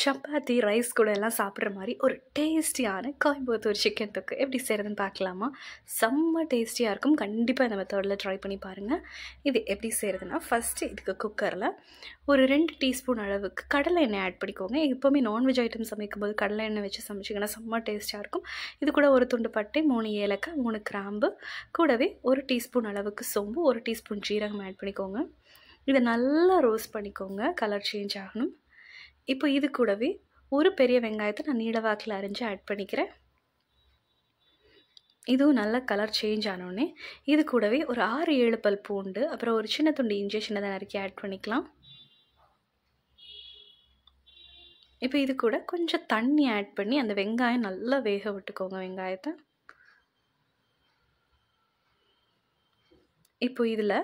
chapati rice கூட எல்லாம் சாப்பிட்ற மாதிரி ஒரு டேஸ்டியான கோயம்புத்தூர் சிக்கன் தொக்கு எப்படி செய்கிறதுன்னு பார்க்கலாமா செம்ம டேஸ்டியாக இருக்கும் கண்டிப்பாக இந்த மெத்தடில் ட்ரை பண்ணி பாருங்கள் இது எப்படி செய்கிறதுனா ஃபஸ்ட்டு இதுக்கு குக்கரில் ஒரு ரெண்டு டீஸ்பூன் அளவுக்கு கடலை எண்ணெய் ஆட் பண்ணிக்கோங்க எப்போவுமே நான்வெஜ் ஐட்டம் சமைக்கும்போது கடலை எண்ணெய் வச்சு சமைச்சிங்கன்னா செம்ம டேஸ்டியாக இருக்கும் இது கூட ஒரு துண்டு பட்டை மூணு ஏலக்காய் மூணு கிராம்பு கூடவே ஒரு டீஸ்பூன் அளவுக்கு சோம்பு ஒரு டீஸ்பூன் ஜீரகம் ஆட் பண்ணிக்கோங்க இதை நல்லா ரோஸ்ட் பண்ணிக்கோங்க கலர் சேஞ்ச் ஆகணும் இப்போ இது கூடவே ஒரு பெரிய வெங்காயத்தை நான் நீடவாக்கில் அரிஞ்சு ஆட் பண்ணிக்கிறேன் இதுவும் நல்ல கலர் சேஞ்ச் ஆனோடனே இது கூடவே ஒரு ஆறு ஏழு பல் பூண்டு அப்புறம் ஒரு சின்ன துண்டு இஞ்சி சின்னதாக நறுக்கி ஆட் பண்ணிக்கலாம் இப்போ இது கூட கொஞ்சம் தண்ணி ஆட் பண்ணி அந்த வெங்காயம் நல்லா வேக விட்டுக்கோங்க வெங்காயத்தை இப்போ இதில்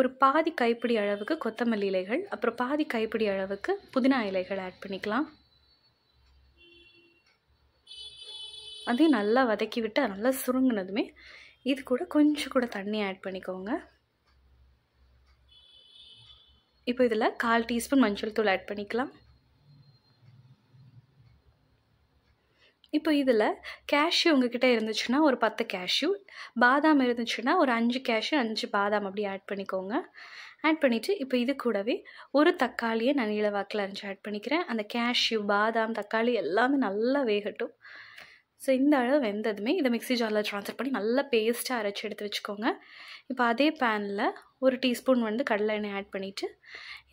ஒரு பாதி கைப்பிடி அளவுக்கு கொத்தமல்லி இலைகள் அப்புறம் பாதி கைப்பிடி அளவுக்கு புதினா இலைகள் ஆட் பண்ணிக்கலாம் அதையும் நல்லா வதக்கி விட்டு நல்லா சுருங்கினதுமே இது கூட கொஞ்சம் கூட தண்ணி ஆட் பண்ணிக்கோங்க இப்போ இதில் கால் டீஸ்பூன் மஞ்சள் தூள் ஆட் பண்ணிக்கலாம் இப்போ இதில் கேஷ்யூ உங்ககிட்ட இருந்துச்சுன்னா ஒரு பத்து கேஷ்யூ பாதாம் இருந்துச்சுன்னா ஒரு அஞ்சு கேஷ்யூ அஞ்சு பாதாம் அப்படி ஆட் பண்ணிக்கோங்க ஆட் பண்ணிவிட்டு இப்போ இது கூடவே ஒரு தக்காளியை நான் வாக்கில் அரைஞ்சி ஆட் பண்ணிக்கிறேன் அந்த கேஷ்யூ பாதாம் தக்காளி எல்லாமே நல்லா வேகட்டும் ஸோ இந்த அளவு வெந்ததுமே இதை மிக்ஸி ஜாரில் ட்ரான்ஸ்ஃபர் பண்ணி நல்லா பேஸ்ட்டாக அரைச்சி எடுத்து வச்சுக்கோங்க இப்போ அதே பேனில் ஒரு டீஸ்பூன் வந்து கடலை எண்ணெய் ஆட் பண்ணிவிட்டு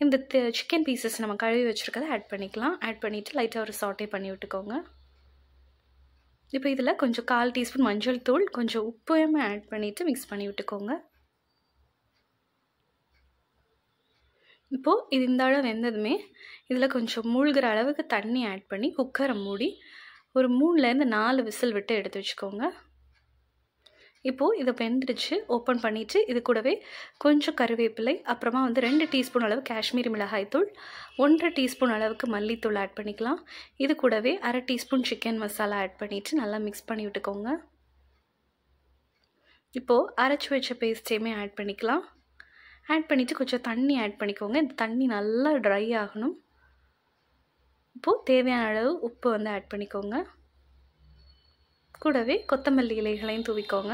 இந்த சிக்கன் பீசஸ் நம்ம கழுவி வச்சுருக்கதை ஆட் பண்ணிக்கலாம் ஆட் பண்ணிவிட்டு லைட்டாக ஒரு சாட்டே பண்ணி விட்டுக்கோங்க இப்போ இதில் கொஞ்சம் கால் டீஸ்பூன் மஞ்சள் தூள் கொஞ்சம் உப்பையுமே ஆட் பண்ணிவிட்டு மிக்ஸ் பண்ணி விட்டுக்கோங்க இப்போது இது இந்த அளவு வெந்ததுமே இதில் கொஞ்சம் மூழ்கிற அளவுக்கு தண்ணி ஆட் பண்ணி குக்கரை மூடி ஒரு மூணுலேருந்து நாலு விசில் விட்டு எடுத்து வச்சுக்கோங்க இப்போது இதை வெந்துடுச்சு ஓப்பன் பண்ணிவிட்டு இது கூடவே கொஞ்சம் கருவேப்பிலை அப்புறமா வந்து ரெண்டு டீஸ்பூன் அளவு காஷ்மீரி மிளகாய் தூள் ஒன்றரை டீஸ்பூன் அளவுக்கு மல்லித்தூள் ஆட் பண்ணிக்கலாம் இது கூடவே அரை டீஸ்பூன் சிக்கன் மசாலா ஆட் பண்ணிவிட்டு நல்லா மிக்ஸ் பண்ணி விட்டுக்கோங்க இப்போது அரைச்சி வச்ச பேஸ்ட்டையுமே ஆட் பண்ணிக்கலாம் ஆட் பண்ணிவிட்டு கொஞ்சம் தண்ணி ஆட் பண்ணிக்கோங்க இந்த தண்ணி நல்லா ட்ரை ஆகணும் இப்போது தேவையான அளவு உப்பு வந்து ஆட் பண்ணிக்கோங்க கூடவே கொத்தமல்லி இலைகளையும் தூவிக்கோங்க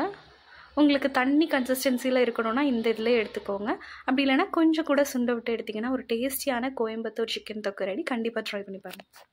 உங்களுக்கு தண்ணி கன்சிஸ்டன்சியில் இருக்கணும்னா இந்த இதில் எடுத்துக்கோங்க அப்படி இல்லைனா கொஞ்சம் கூட சுண்டை விட்டு எடுத்திங்கன்னா ஒரு டேஸ்டியான கோயம்புத்தூர் சிக்கன் தொக்கு ரெடி கண்டிப்பாக ட்ரை பண்ணி பாருங்கள்